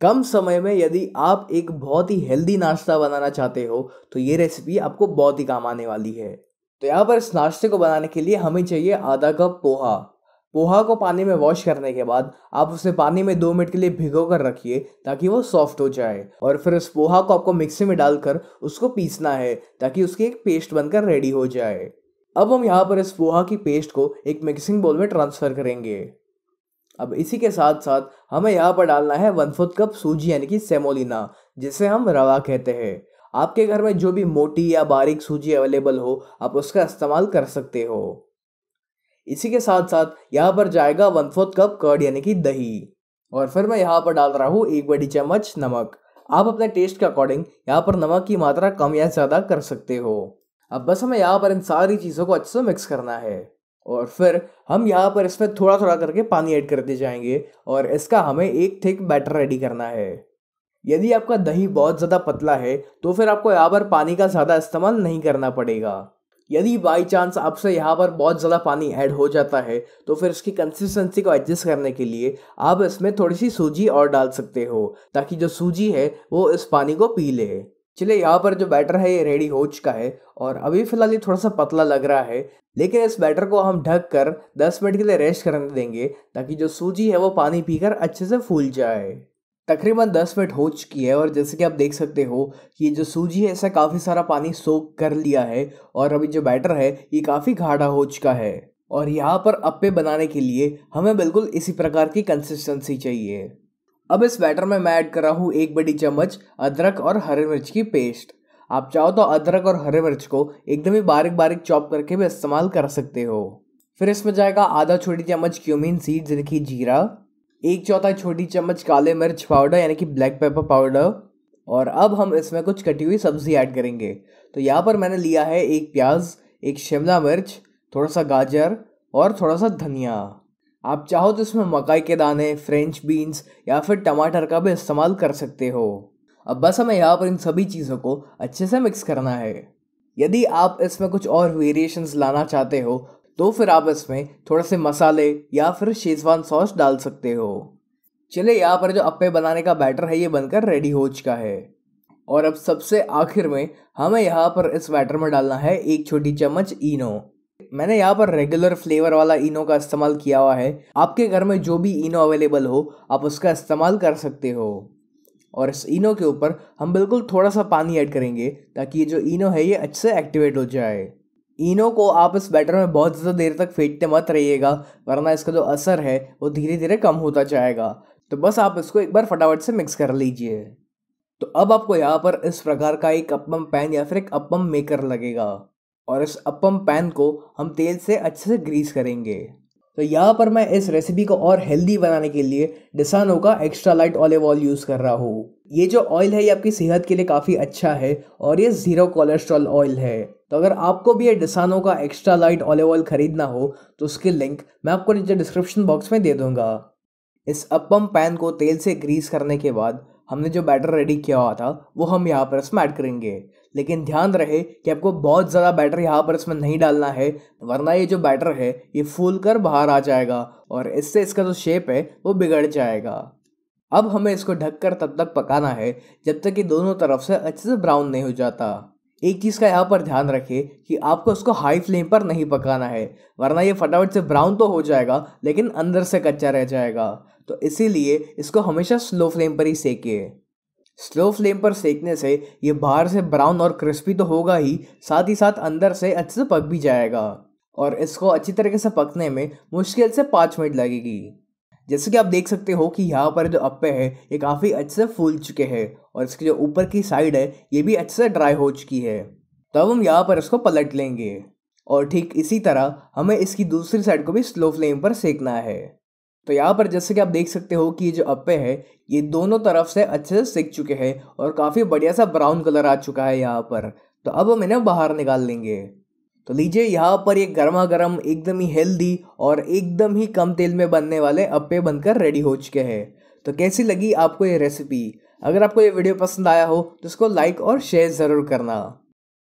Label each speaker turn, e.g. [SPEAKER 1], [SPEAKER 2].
[SPEAKER 1] कम समय में यदि आप एक बहुत ही हेल्दी नाश्ता बनाना चाहते हो तो ये रेसिपी आपको बहुत ही काम आने वाली है तो यहाँ पर इस नाश्ते को बनाने के लिए हमें चाहिए आधा कप पोहा पोहा को पानी में वॉश करने के बाद आप उसे पानी में दो मिनट के लिए भिगो कर रखिए ताकि वो सॉफ्ट हो जाए और फिर उस पोहा को आपको मिक्सी में डालकर उसको पीसना है ताकि उसकी एक पेस्ट बनकर रेडी हो जाए अब हम यहाँ पर इस पोहा की पेस्ट को एक मिक्सिंग बोल में ट्रांसफ़र करेंगे अब इसी के साथ साथ हमें यहाँ पर डालना है वन फोर्थ कप सूजी यानी कि सेमोलिना जिसे हम रवा कहते हैं आपके घर में जो भी मोटी या बारीक सूजी अवेलेबल हो आप उसका इस्तेमाल कर सकते हो इसी के साथ साथ यहाँ पर जाएगा वन फोर्थ कप कर्ड यानी कि दही और फिर मैं यहाँ पर डाल रहा हूँ एक बड़ी चम्मच नमक आप अपने टेस्ट के अकॉर्डिंग यहाँ पर नमक की मात्रा कम या ज़्यादा कर सकते हो अब बस हमें यहाँ पर इन सारी चीज़ों को अच्छे से मिक्स करना है और फिर हम यहाँ पर इसमें थोड़ा थोड़ा करके पानी ऐड करते जाएंगे और इसका हमें एक थिक बैटर रेडी करना है यदि आपका दही बहुत ज़्यादा पतला है तो फिर आपको यहाँ पर पानी का ज़्यादा इस्तेमाल नहीं करना पड़ेगा यदि बाई चांस आपसे यहाँ पर बहुत ज़्यादा पानी ऐड हो जाता है तो फिर इसकी कंसिस्टेंसी को एडजस्ट करने के लिए आप इसमें थोड़ी सी सूजी और डाल सकते हो ताकि जो सूजी है वो इस पानी को पी ले चलिए यहाँ पर जो बैटर है ये रेडी हो चुका है और अभी फिलहाल ये थोड़ा सा पतला लग रहा है लेकिन इस बैटर को हम ढक कर दस मिनट के लिए रेस्ट करने देंगे ताकि जो सूजी है वो पानी पीकर अच्छे से फूल जाए तकरीबन दस मिनट हो चुकी है और जैसे कि आप देख सकते हो कि जो सूजी है इसका काफ़ी सारा पानी सोख कर लिया है और अभी जो बैटर है ये काफ़ी गाढ़ा हो चुका है और यहाँ पर अप्पे बनाने के लिए हमें बिल्कुल इसी प्रकार की कंसिस्टेंसी चाहिए अब इस बैटर में मैं ऐड कर रहा हूँ एक बड़ी चम्मच अदरक और हरे मिर्च की पेस्ट आप चाहो तो अदरक और हरे मिर्च को एकदम ही बारीक बारीक चॉप करके भी इस्तेमाल कर सकते हो फिर इसमें जाएगा आधा छोटी चम्मच क्यूमिन सीड्स यानी कि जीरा एक चौथा छोटी चम्मच काले मिर्च पाउडर यानी कि ब्लैक पेपर पाउडर और अब हम इसमें कुछ कटी हुई सब्ज़ी ऐड करेंगे तो यहाँ पर मैंने लिया है एक प्याज एक शिमला मिर्च थोड़ा सा गाजर और थोड़ा सा धनिया आप चाहो तो इसमें मकई के दाने फ्रेंच बीन्स या फिर टमाटर का भी इस्तेमाल कर सकते हो अब बस हमें यहाँ पर इन सभी चीज़ों को अच्छे से मिक्स करना है यदि आप इसमें कुछ और वेरिएशंस लाना चाहते हो तो फिर आप इसमें थोड़े से मसाले या फिर शेजवान सॉस डाल सकते हो चलिए यहाँ पर जो अप्पे बनाने का बैटर है ये बनकर रेडी हो चुका है और अब सबसे आखिर में हमें यहाँ पर इस बैटर में डालना है एक छोटी चम्मच इनो मैंने यहाँ पर रेगुलर फ्लेवर वाला इनो का इस्तेमाल किया हुआ है आपके घर में जो भी इनो अवेलेबल हो आप उसका इस्तेमाल कर सकते हो और इस इनो के ऊपर हम बिल्कुल थोड़ा सा पानी ऐड करेंगे ताकि ये जो इनो है ये अच्छे से एक्टिवेट हो जाए इनो को आप इस बैटर में बहुत ज़्यादा देर तक फेंटते मत रहिएगा वरना इसका जो असर है वो धीरे धीरे कम होता जाएगा तो बस आप इसको एक बार फटाफट से मिक्स कर लीजिए तो अब आपको यहाँ पर इस प्रकार का एक अपम पैन या फिर एक अपम मेकर लगेगा और इस अपम पैन को हम तेल से अच्छे से ग्रीस करेंगे तो यहाँ पर मैं इस रेसिपी को और हेल्दी बनाने के लिए डिसानो का extra light olive oil use कर रहा हूँ ये जो ऑयल है ये आपकी सेहत के लिए काफ़ी अच्छा है और ये ज़ीरो कोलेस्ट्रॉल ऑयल है तो अगर आपको भी ये डिसानो का एक्स्ट्रा लाइट ऑलिव ऑयल खरीदना हो तो उसकी लिंक मैं आपको नीचे डिस्क्रिप्शन बॉक्स में दे दूँगा इस अपम पैन को तेल से ग्रीस करने के बाद हमने जो बैटर रेडी किया हुआ था वो हम यहाँ पर इसमें ऐड करेंगे लेकिन ध्यान रहे कि आपको बहुत ज़्यादा बैटर यहाँ पर इसमें नहीं डालना है वरना ये जो बैटर है ये फूल कर बाहर आ जाएगा और इससे इसका जो शेप है वो बिगड़ जाएगा अब हमें इसको ढककर तब तक पकाना है जब तक कि दोनों तरफ से अच्छे से ब्राउन नहीं हो जाता एक चीज़ का यहाँ पर ध्यान रखें कि आपको उसको हाई फ्लेम पर नहीं पकाना है वरना ये फटाफट से ब्राउन तो हो जाएगा लेकिन अंदर से कच्चा रह जाएगा तो इसीलिए इसको हमेशा स्लो फ्लेम पर ही सेकिए स्लो फ्लेम पर सेकने से ये बाहर से ब्राउन और क्रिस्पी तो होगा ही साथ ही साथ अंदर से अच्छे से पक भी जाएगा और इसको अच्छी तरीके से पकने में मुश्किल से पाँच मिनट लगेगी जैसे कि आप देख सकते हो कि यहाँ पर जो अप्पे है ये काफ़ी अच्छे से फूल चुके हैं और इसकी जो ऊपर की साइड है ये भी अच्छे से ड्राई हो चुकी है तो अब हम यहाँ पर इसको पलट लेंगे और ठीक इसी तरह हमें इसकी दूसरी साइड को भी स्लो फ्लेम पर सेकना है तो यहाँ पर जैसे कि आप देख सकते हो कि ये जो अप्पे है ये दोनों तरफ से अच्छे से सेक चुके हैं और काफ़ी बढ़िया सा ब्राउन कलर आ चुका है यहाँ पर तो अब हम इन्हें बाहर निकाल लेंगे तो लीजिए यहाँ पर ये गर्मा गर्म एकदम ही हेल्दी और एकदम ही कम तेल में बनने वाले अप्पे बनकर रेडी हो चुके हैं तो कैसी लगी आपको ये रेसिपी अगर आपको ये वीडियो पसंद आया हो तो इसको लाइक और शेयर ज़रूर करना